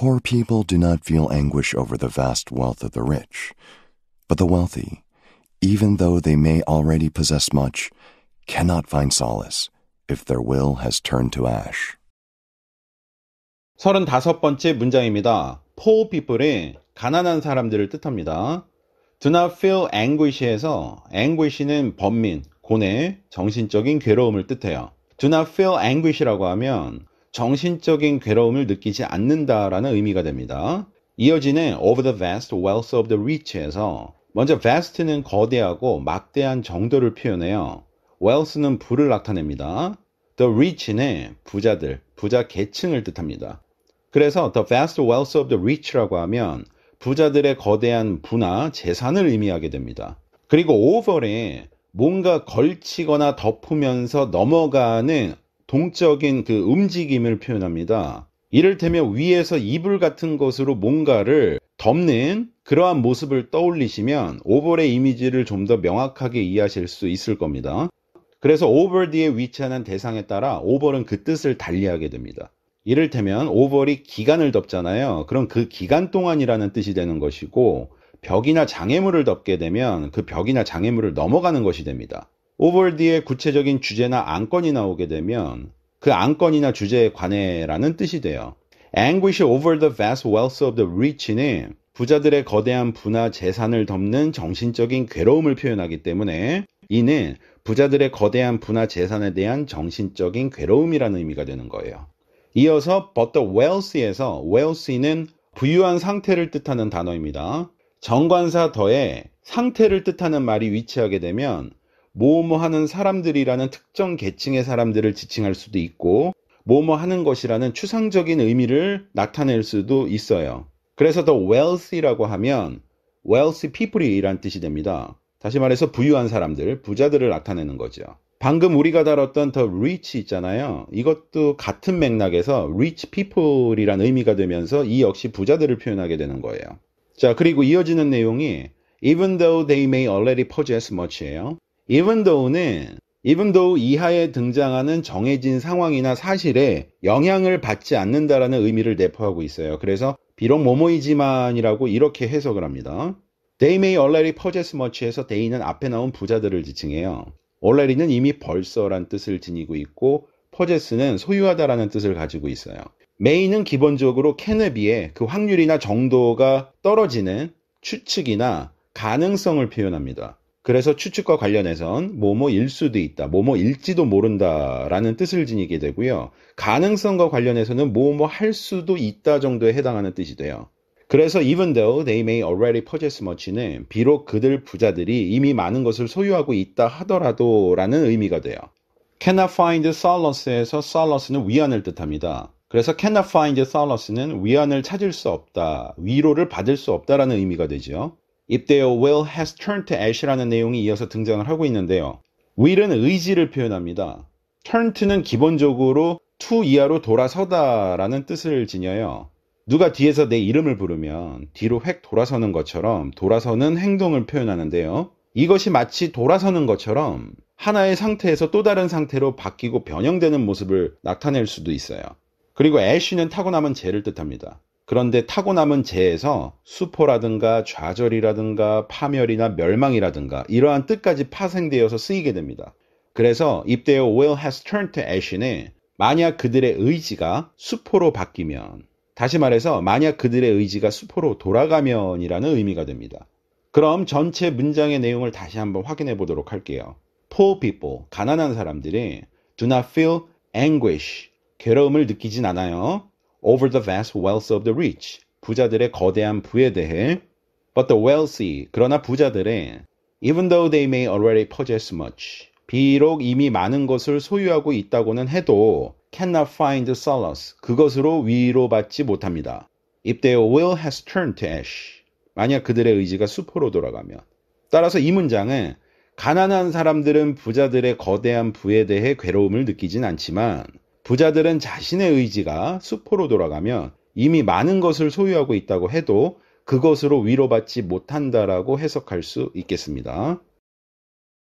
Poor people do not feel anguish over the vast wealth of the rich, but the wealthy, even though they may already possess much, cannot find solace if their will has turned to ash. 35번째 문장입니다. Poor people이 가난한 사람들을 뜻합니다. Do not feel anguish에서 anguish는 번민, 고뇌, 정신적인 괴로움을 뜻해요. Do not feel anguish이라고 하면 정신적인 괴로움을 느끼지 않는다라는 의미가 됩니다. 이어지는 of the vast wealth of the rich에서 먼저 vast는 거대하고 막대한 정도를 표현해요. wealth는 부를 나타냅니다. the rich는 부자들, 부자 계층을 뜻합니다. 그래서 the vast wealth of the rich라고 하면 부자들의 거대한 부나 재산을 의미하게 됩니다. 그리고 over에 뭔가 걸치거나 덮으면서 넘어가는 동적인 그 움직임을 표현합니다. 이를테면 위에서 이불 같은 것으로 뭔가를 덮는 그러한 모습을 떠올리시면 오벌의 이미지를 좀 더 명확하게 이해하실 수 있을 겁니다. 그래서 오벌 뒤에 위치하는 대상에 따라 오벌은 그 뜻을 달리하게 됩니다. 이를테면 오벌이 기간을 덮잖아요. 그럼 그 기간 동안이라는 뜻이 되는 것이고 벽이나 장애물을 덮게 되면 그 벽이나 장애물을 넘어가는 것이 됩니다. 오벌디의 구체적인 주제나 안건이 나오게 되면 그 안건이나 주제에 관해라는 뜻이 돼요. Anguish over the vast wealth of the rich는 부자들의 거대한 부나 재산을 덮는 정신적인 괴로움을 표현하기 때문에 이는 부자들의 거대한 부나 재산에 대한 정신적인 괴로움이라는 의미가 되는 거예요. 이어서 but the w e a l t h 에서 w e a l t h 는 부유한 상태를 뜻하는 단어입니다. 정관사 더에 상태를 뜻하는 말이 위치하게 되면 뭐뭐 하는 사람들이라는 특정 계층의 사람들을 지칭할 수도 있고 뭐뭐 하는 것이라는 추상적인 의미를 나타낼 수도 있어요. 그래서 더 wealthy라고 하면 wealthy people이란 뜻이 됩니다. 다시 말해서 부유한 사람들, 부자들을 나타내는 거죠. 방금 우리가 다뤘던 더 rich 있잖아요. 이것도 같은 맥락에서 rich people이란 의미가 되면서 이 역시 부자들을 표현하게 되는 거예요. 자, 그리고 이어지는 내용이 even though they may already possess much예요. even though는 even though 이하에 등장하는 정해진 상황이나 사실에 영향을 받지 않는다라는 의미를 내포하고 있어요. 그래서 비록 모모이지만이라고 이렇게 해석을 합니다. They may already possess much에서 they는 앞에 나온 부자들을 지칭해요. already는 이미 벌써란 뜻을 지니고 있고 possess는 소유하다라는 뜻을 가지고 있어요. may는 기본적으로 can에 비해 그 확률이나 정도가 떨어지는 추측이나 가능성을 표현합니다. 그래서 추측과 관련해선 뭐뭐일 수도 있다, 뭐뭐일지도 모른다라는 뜻을 지니게 되고요. 가능성과 관련해서는 뭐뭐 할 수도 있다 정도에 해당하는 뜻이 돼요. 그래서 even though they may already possess much는 비록 그들 부자들이 이미 많은 것을 소유하고 있다 하더라도라는 의미가 돼요. cannot find solace에서 solace는 위안을 뜻합니다. 그래서 cannot find solace는 위안을 찾을 수 없다, 위로를 받을 수 없다라는 의미가 되죠. 입대어 will has turned to ash라는 내용이 이어서 등장을 하고 있는데요. will은 의지를 표현합니다. turn to는 기본적으로 to 이하로 돌아서다라는 뜻을 지녀요. 누가 뒤에서 내 이름을 부르면 뒤로 획 돌아서는 것처럼 돌아서는 행동을 표현하는데요. 이것이 마치 돌아서는 것처럼 하나의 상태에서 또 다른 상태로 바뀌고 변형되는 모습을 나타낼 수도 있어요. 그리고 애쉬는 타고남은 재를 뜻합니다. 그런데 타고남은 재에서 수포라든가 좌절이라든가 파멸이나 멸망이라든가 이러한 뜻까지 파생되어서 쓰이게 됩니다. 그래서 입대어 will has turned to ash는 만약 그들의 의지가 수포로 바뀌면 다시 말해서 만약 그들의 의지가 수포로 돌아가면이라는 의미가 됩니다. 그럼 전체 문장의 내용을 다시 한번 확인해 보도록 할게요. poor people, 가난한 사람들이 do not feel anguish, 괴로움을 느끼진 않아요. over the vast wealth of the rich, 부자들의 거대한 부에 대해, but the wealthy, 그러나 부자들의, even though they may already possess much, 비록 이미 많은 것을 소유하고 있다고는 해도, cannot find solace, 그것으로 위로받지 못합니다. If their will has turned to ash, 만약 그들의 의지가 수포로 돌아가면. 따라서 이 문장은 가난한 사람들은 부자들의 거대한 부에 대해 괴로움을 느끼진 않지만 부자들은 자신의 의지가 수포로 돌아가면 이미 많은 것을 소유하고 있다고 해도 그것으로 위로받지 못한다라고 해석할 수 있겠습니다.